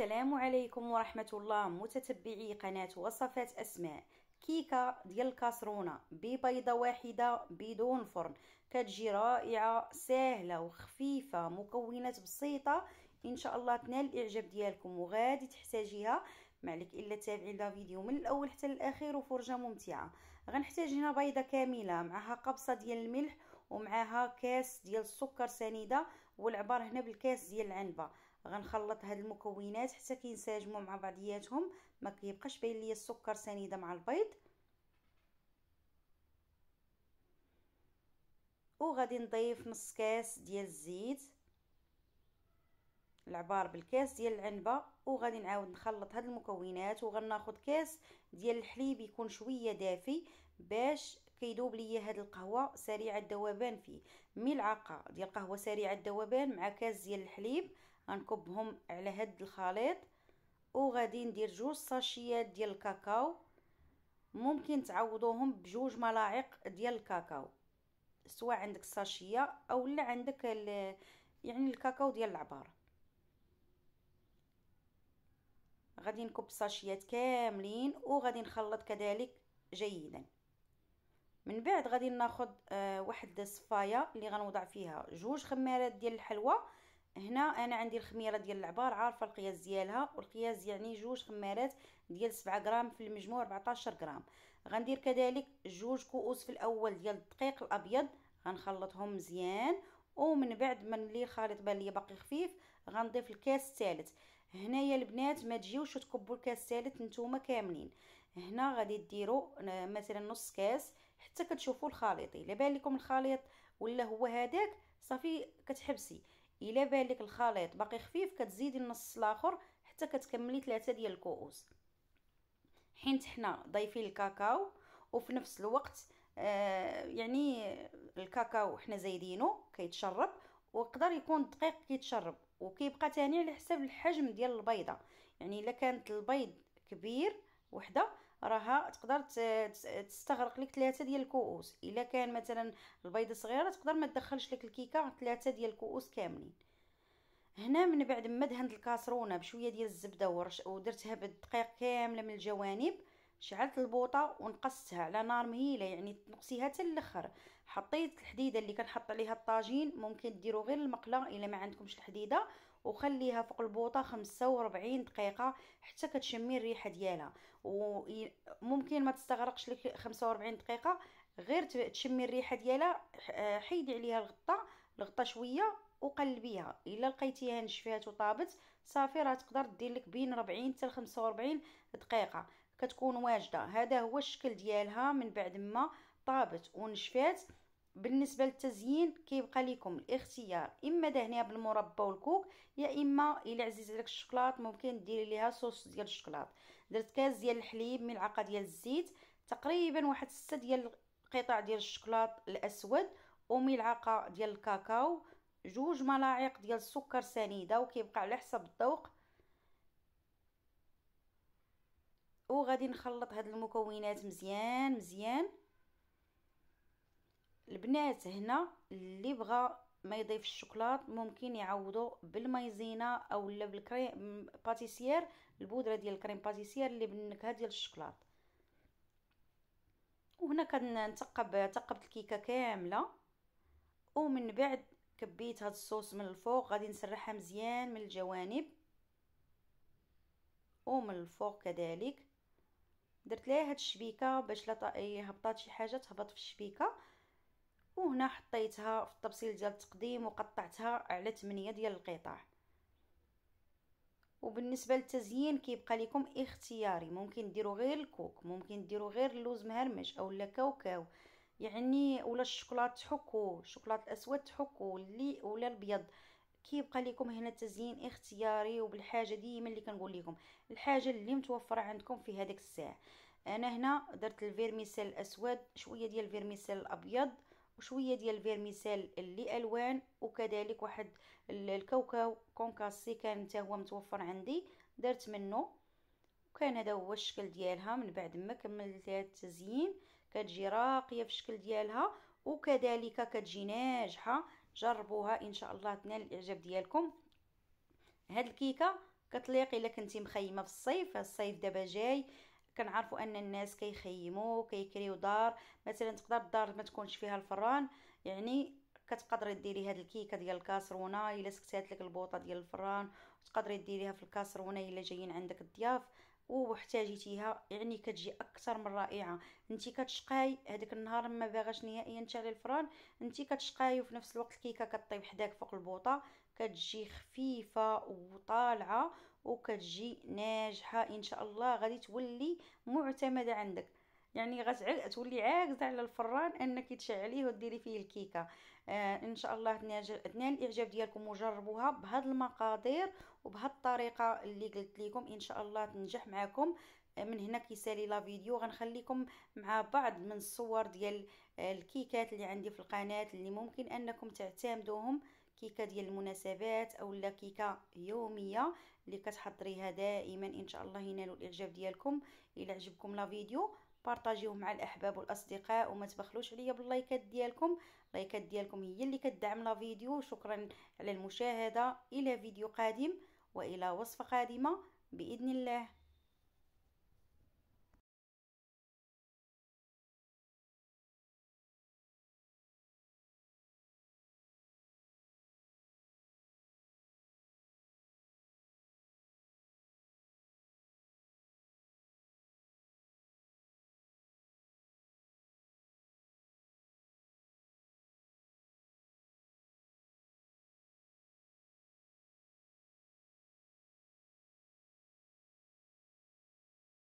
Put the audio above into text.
السلام عليكم ورحمة الله متتبعي قناة وصفات أسماء كيكة ديال الكاسرونة ببيضة واحدة بدون فرن كتجي رائعة سهلة وخفيفة مكونات بسيطة إن شاء الله تنال الإعجاب ديالكم وغادي تحتاجيها ما عليك الا تابعي لا فيديو من الاول حتى الاخير وفرجه ممتعه غنحتاج هنا بيضه كامله معها قبصه ديال الملح ومعها كاس ديال السكر سنيده والعبار هنا بالكاس ديال العنبه غنخلط هاد المكونات حتى كينسجموا مع بعضياتهم ما كيبقاش باين ليا السكر سنيده مع البيض وغادي نضيف نص كاس ديال الزيت العبار بالكاس ديال العنبه وغادي نعاود نخلط هاد المكونات وغناخذ كاس ديال الحليب يكون شويه دافي باش كيدوب ليا هاد القهوه سريعه الذوبان فيه ملعقه ديال قهوه سريعه الذوبان مع كاس ديال الحليب غنكبهم على هاد الخليط وغادي ندير جوج صاشيات ديال الكاكاو ممكن تعوضوهم بجوج ملاعق ديال الكاكاو سواء عندك صاشيه اولا عندك يعني الكاكاو ديال العبار غادي نكب صاشيات كاملين وغادي نخلط كذلك جيدا من بعد غادي ناخد آه واحد الصفايه اللي غنوضع فيها جوج خمارات ديال الحلوى هنا انا عندي الخميره ديال العبار عارفه القياس ديالها والقياس يعني جوج خمارات ديال 7 غرام في المجموع 14 غرام غندير كذلك جوج كؤوس في الاول ديال الدقيق الابيض غنخلطهم مزيان ومن بعد ملي الخليط بان لي باقي خفيف غنضيف الكاس الثالث هنايا البنات ما تجيوش تكبوا الكاس الثالث نتوما كاملين هنا غادي ديروا مثلا نص كاس حتى كتشوفوا الخليط الا بان لكم الخليط ولا هو هذاك صافي كتحبسي الا لك الخليط باقي خفيف كتزيدي النص الاخر حتى كتكملي ثلاثه ديال الكؤوس حيت حنا ضايفين الكاكاو وفي نفس الوقت آه يعني الكاكاو حنا زايدينه كيتشرب ويقدر يكون دقيق كيتشرب وكيبقى تاني على حساب الحجم ديال البيضه يعني الا كانت البيض كبير وحده راها تقدر تستغرق لك ثلاثه ديال الكؤوس الا كان مثلا البيضه صغيره تقدر ما تدخلش لك الكيكه ثلاثه ديال الكؤوس كاملين هنا من بعد ما دهنت الكاسرونه بشويه ديال الزبده ورش ودرتها بالدقيق كامله من الجوانب شعلت البوطه ونقصتها على نار مهيله يعني تنقصيها حتى الاخر حطيت الحديده اللي كنحط عليها الطاجين ممكن ديروا غير المقله الا ما عندكمش الحديده وخليها فوق البوطه 45 دقيقه حتى كتشمي الريحه ديالها وممكن ما تستغرقش لك 45 دقيقه غير تشمي الريحه ديالها حيدي عليها الغطاء الغطاء شويه وقلبيها الا لقيتيها نشفات وطابت صافي راه تقدر دير لك بين 40 حتى 45 دقيقه كتكون واجده هذا هو الشكل ديالها من بعد ما طابت ونشفات بالنسبه للتزيين كيبقى لكم الاختيار اما دهنيها بالمربى والكوك يا اما الا عزيز عليك الشكلاط ممكن ديري ليها صوص ديال الشكلاط درت كاس ديال الحليب ملعقه ديال الزيت تقريبا واحد 6 ديال قطع ديال الشكلاط الاسود وملعقه ديال الكاكاو جوج ملاعق ديال السكر سنيده وكيبقى على حسب الذوق وغادي نخلط هاد المكونات مزيان مزيان البنات هنا اللي بغى ما يضيف الشوكولات ممكن يعوضو بالمايزينا او لا بالكريم باتيسير البودره ديال الكريم باتيسير اللي بالنكهه ديال الشوكولات وهنا كنتقب تقبت الكيكه كامله ومن بعد كبيت هذا الصوص من الفوق غادي نسرحها مزيان من الجوانب ومن الفوق كذلك درت ليها هاد الشبيكه باش لا إيه، هبطات شي حاجه تهبط في الشبيكه وهنا حطيتها في الطبسيل ديال التقديم وقطعتها على 8 ديال القطع وبالنسبه للتزيين كيبقى لكم اختياري ممكن ديروا غير الكوك ممكن ديروا غير اللوز مهرمش اولا كاوكاو يعني ولا الشوكولاط تحكو الشوكولاط الاسود تحكو اللي ولا الابيض كيبقى لكم هنا التزيين اختياري وبالحاجه ديما اللي كنقول لكم الحاجه اللي متوفره عندكم في هذاك الساعه انا هنا درت الفيرميسيل الاسود شويه ديال الفيرميسيل الابيض وشويه ديال الفيرميسال اللي الوان وكذلك واحد الكاوكاو كونكاسي كان حتى هو متوفر عندي درت منه وكان هذا هو الشكل ديالها من بعد ما كملتها التزيين كتجي راقيه في الشكل ديالها وكذلك كتجي ناجحه جربوها ان شاء الله تنال الاعجاب ديالكم هاد الكيكه كتليق الا كنتي مخيمه في الصيف الصيف دابا جاي كنعرفوا ان الناس كيخيموا كيكريو دار مثلا تقدر الدار ما تكونش فيها الفران يعني كتقدري ديري هاد الكيكه ديال الكاسرونه الا سكتات لك البوطه ديال الفران تقدري ديريها في الكاسرونه الا جايين عندك الضياف واحتاجيتيها يعني كتجي اكثر من رائعه انت كتشقاي هذاك النهار ما باغاش نهائيا تشعلي الفران انت كتشقاي وفي نفس الوقت الكيكه كطيب حداك فوق البوطه كتجي خفيفه وطالعه وكتجي ناجحه ان شاء الله غادي تولي معتمده عندك يعني غتعل تولي عاكزه على الفران انك تشعليه وديري فيه الكيكه آه ان شاء الله تنال الاعجاب ديالكم وجربوها بهاد المقادير وبهاد الطريقه اللي قلت لكم ان شاء الله تنجح معكم آه، من هنا كيسالي لا فيديو غنخليكم مع بعض من الصور ديال آه، الكيكات اللي عندي في القناه اللي ممكن انكم تعتمدوهم كيكه ديال المناسبات اولا كيكه يوميه اللي كتحضريها دائما ان شاء الله ينالوا الاعجاب ديالكم الى عجبكم لا فيديو بارطاجيوه مع الاحباب والاصدقاء وما تبخلوش عليا باللايكات ديالكم اللايكات ديالكم هي اللي كتدعم لا فيديو شكرا على المشاهده الى فيديو قادم والى وصفه قادمه باذن الله